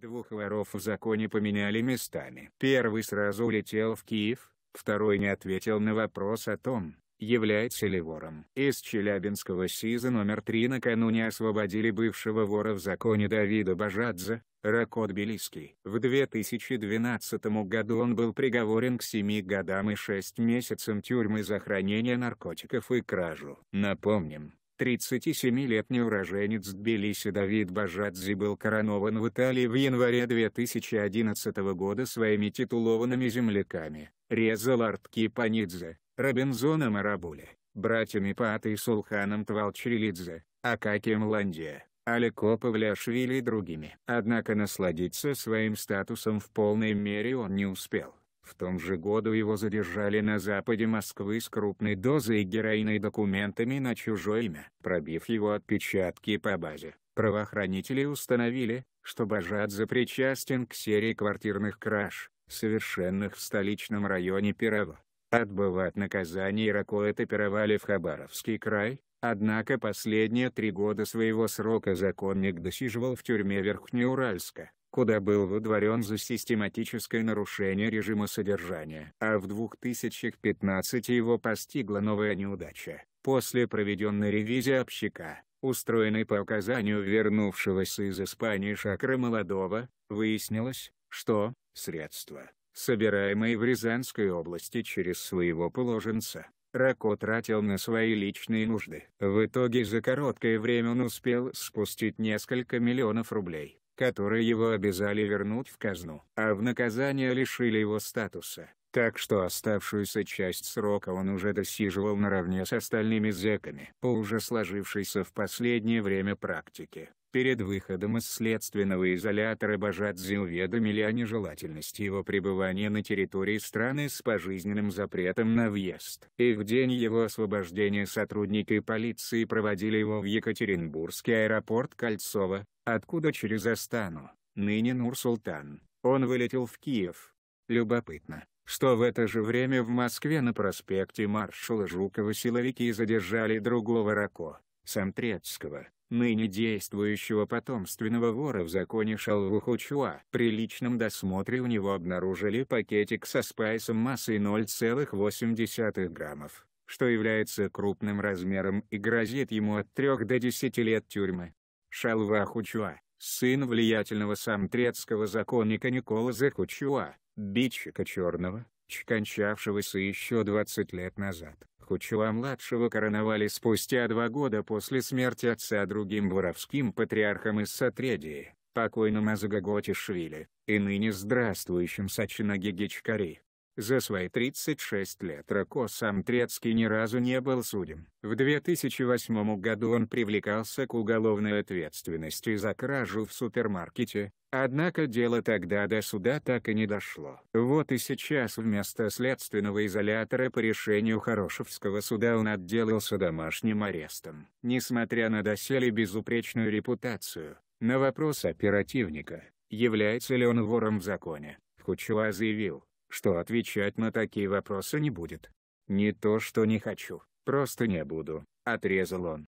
Двух воров в законе поменяли местами. Первый сразу улетел в Киев, второй не ответил на вопрос о том, является ли вором. Из челябинского СИЗа номер 3 накануне освободили бывшего вора в законе Давида Бажадзе, Ракот Белиский. В 2012 году он был приговорен к 7 годам и 6 месяцам тюрьмы за хранение наркотиков и кражу. Напомним, 37-летний уроженец Тбилиси Давид Бажадзе был коронован в Италии в январе 2011 года своими титулованными земляками, Реза Лартки Панидзе, Робинзоном Арабуле, братьями Патой Сулханом Твалчрилидзе, Акакием Ландия, Алеко Павляшвили и другими. Однако насладиться своим статусом в полной мере он не успел. В том же году его задержали на западе Москвы с крупной дозой героина и документами на чужое имя. Пробив его отпечатки по базе, правоохранители установили, что Бажадзе причастен к серии квартирных краж, совершенных в столичном районе Перово. Отбывать наказание Иракоэта пировали в Хабаровский край, однако последние три года своего срока законник досиживал в тюрьме Верхнеуральска куда был выдворен за систематическое нарушение режима содержания. А в 2015 его постигла новая неудача. После проведенной ревизии общика, устроенной по указанию вернувшегося из Испании Шакры Молодого, выяснилось, что средства, собираемые в Рязанской области через своего положенца, Рако тратил на свои личные нужды. В итоге за короткое время он успел спустить несколько миллионов рублей которые его обязали вернуть в казну, а в наказание лишили его статуса. Так что оставшуюся часть срока он уже досиживал наравне с остальными зеками По уже сложившейся в последнее время практике, Перед выходом из следственного изолятора Бажадзе уведомили о нежелательности его пребывания на территории страны с пожизненным запретом на въезд. И в день его освобождения сотрудники полиции проводили его в Екатеринбургский аэропорт Кольцова, откуда через Астану, ныне Нур-Султан, он вылетел в Киев. Любопытно, что в это же время в Москве на проспекте маршала Жукова силовики задержали другого Рако, Самтрецкого ныне действующего потомственного вора в законе Шалвухучуа. При личном досмотре у него обнаружили пакетик со спайсом массой 0,8 граммов, что является крупным размером и грозит ему от 3 до 10 лет тюрьмы. Шалвахучуа, сын влиятельного самтрецкого законника Николаза Хучуа, бичика черного, чкончавшегося еще 20 лет назад. Исхаку младшего короновали спустя два года после смерти отца другим воровским патриархом из Сатредии, покойным Азагаготишвили, и ныне здравствующим Сачинагиги Чкари. За свои 36 лет Рако сам Трецкий ни разу не был судим. В 2008 году он привлекался к уголовной ответственности за кражу в супермаркете, однако дело тогда до суда так и не дошло. Вот и сейчас вместо следственного изолятора по решению Хорошевского суда он отделался домашним арестом. Несмотря на доселе безупречную репутацию, на вопрос оперативника, является ли он вором в законе, Хучуа заявил, что отвечать на такие вопросы не будет. Не то что не хочу, просто не буду, отрезал он.